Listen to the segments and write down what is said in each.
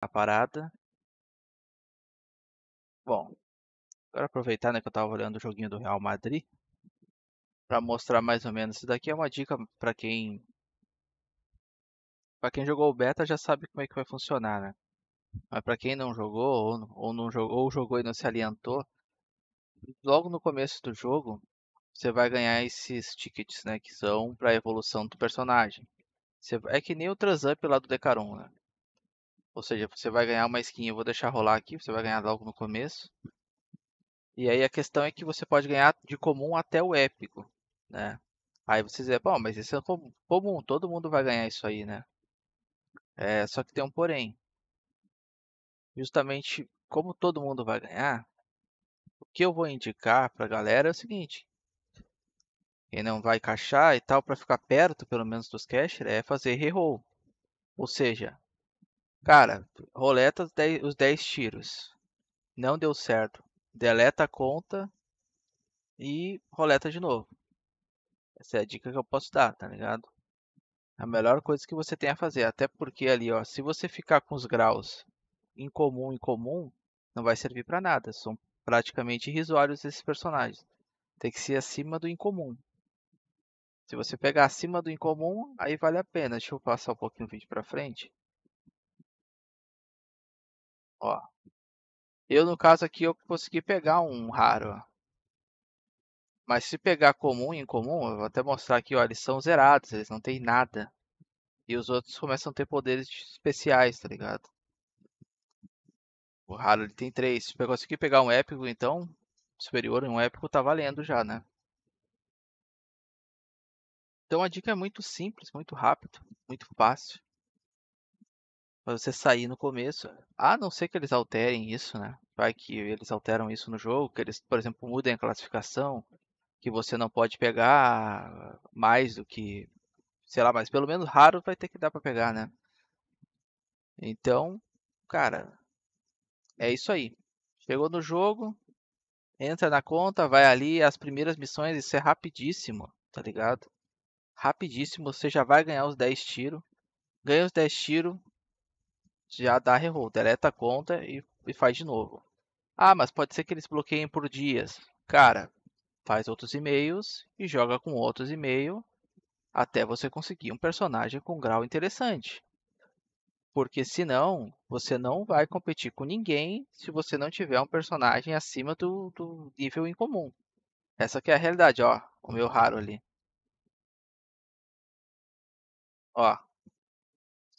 a parada. Bom, agora aproveitar né, que eu estava olhando o joguinho do Real Madrid para mostrar mais ou menos. Isso daqui é uma dica para quem para quem jogou o beta já sabe como é que vai funcionar, né? Mas para quem não jogou ou, não jogou ou jogou e não se alientou, logo no começo do jogo você vai ganhar esses tickets, né, que são para evolução do personagem. Você... é que nem o Transup lá do Decarum, né? Ou seja, você vai ganhar uma skin, eu vou deixar rolar aqui, você vai ganhar logo no começo. E aí a questão é que você pode ganhar de comum até o épico, né? Aí você diz, bom, mas isso é comum, todo mundo vai ganhar isso aí, né? É, só que tem um porém. Justamente como todo mundo vai ganhar, o que eu vou indicar pra galera é o seguinte. Quem não vai caixar e tal, para ficar perto pelo menos dos cash, é fazer reroll. Ou seja, Cara, roleta os 10, os 10 tiros. Não deu certo. Deleta a conta e roleta de novo. Essa é a dica que eu posso dar, tá ligado? A melhor coisa que você tem a fazer. Até porque ali, ó, se você ficar com os graus em comum em comum, não vai servir para nada. São praticamente irrisórios esses personagens. Tem que ser acima do incomum. Se você pegar acima do incomum, aí vale a pena. Deixa eu passar um pouquinho o vídeo para frente. Ó. Eu, no caso aqui, eu consegui pegar um raro. Mas se pegar comum e incomum, eu vou até mostrar aqui, ó, eles são zerados, eles não têm nada. E os outros começam a ter poderes especiais, tá ligado? O raro ele tem três. Se eu conseguir pegar um épico, então, superior em um épico, tá valendo já, né? Então a dica é muito simples, muito rápido, muito fácil pra você sair no começo. A não ser que eles alterem isso, né? Vai que eles alteram isso no jogo, que eles, por exemplo, mudem a classificação, que você não pode pegar mais do que, sei lá, mas pelo menos raro vai ter que dar para pegar, né? Então, cara, é isso aí. Chegou no jogo, entra na conta, vai ali, as primeiras missões, isso é rapidíssimo, tá ligado? Rapidíssimo, você já vai ganhar os 10 tiros. Ganha os 10 tiros, já dá reroll, deleta a conta e, e faz de novo. Ah, mas pode ser que eles bloqueiem por dias. Cara, faz outros e-mails e joga com outros e-mail até você conseguir um personagem com grau interessante. Porque senão, você não vai competir com ninguém se você não tiver um personagem acima do, do nível em comum. Essa que é a realidade, ó. O meu raro ali. Ó,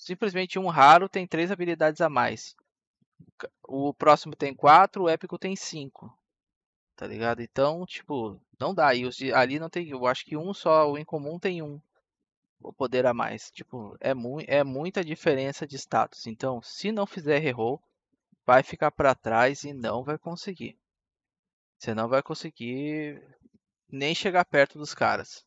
Simplesmente um raro tem três habilidades a mais. O próximo tem quatro, o épico tem cinco. Tá ligado? Então, tipo, não dá. E os de, ali não tem. Eu acho que um só, o incomum tem um. O poder a mais. Tipo, é, mu é muita diferença de status. Então, se não fizer reroll, vai ficar para trás e não vai conseguir. Você não vai conseguir nem chegar perto dos caras.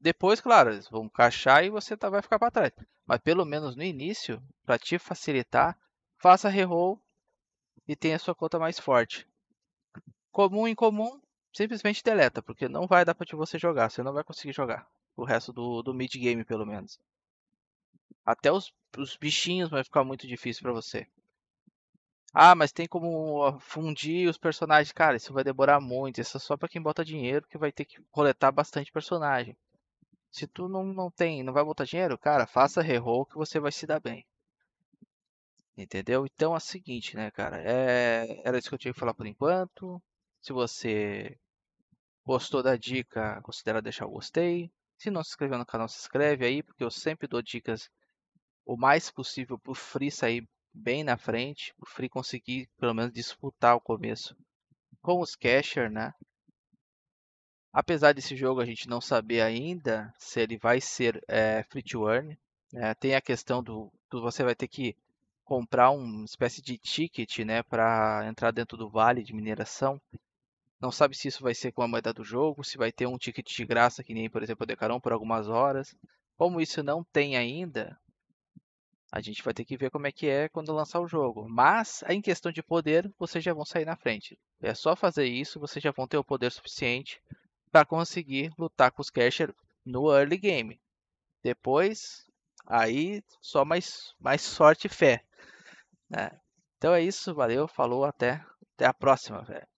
Depois, claro, eles vão caixar e você tá, vai ficar para trás. Mas pelo menos no início, para te facilitar, faça reroll e tenha sua conta mais forte. Comum em comum, simplesmente deleta, porque não vai dar para você jogar, você não vai conseguir jogar o resto do, do mid game pelo menos. Até os, os bichinhos vai ficar muito difícil para você. Ah, mas tem como fundir os personagens. Cara, isso vai demorar muito. Isso é só para quem bota dinheiro, que vai ter que coletar bastante personagem. Se tu não, não tem, não vai botar dinheiro, cara, faça reroll que você vai se dar bem. Entendeu? Então é o seguinte, né, cara? É... Era isso que eu tinha que falar por enquanto. Se você gostou da dica, considera deixar o gostei. Se não se inscreveu no canal, se inscreve aí, porque eu sempre dou dicas o mais possível pro Free sair bem na frente, o Free conseguir pelo menos disputar o começo com os Casher, né? Apesar desse jogo a gente não saber ainda se ele vai ser é, free to earn, né? tem a questão do, do, você vai ter que comprar uma espécie de ticket né, para entrar dentro do vale de mineração. Não sabe se isso vai ser com a moeda do jogo, se vai ter um ticket de graça que nem, por exemplo, o Decaron por algumas horas. Como isso não tem ainda, a gente vai ter que ver como é que é quando lançar o jogo. Mas, em questão de poder, vocês já vão sair na frente. É só fazer isso, vocês já vão ter o poder suficiente para conseguir lutar com os Casher no early game. Depois, aí só mais, mais sorte e fé. Né? Então é isso, valeu, falou, até, até a próxima, velho.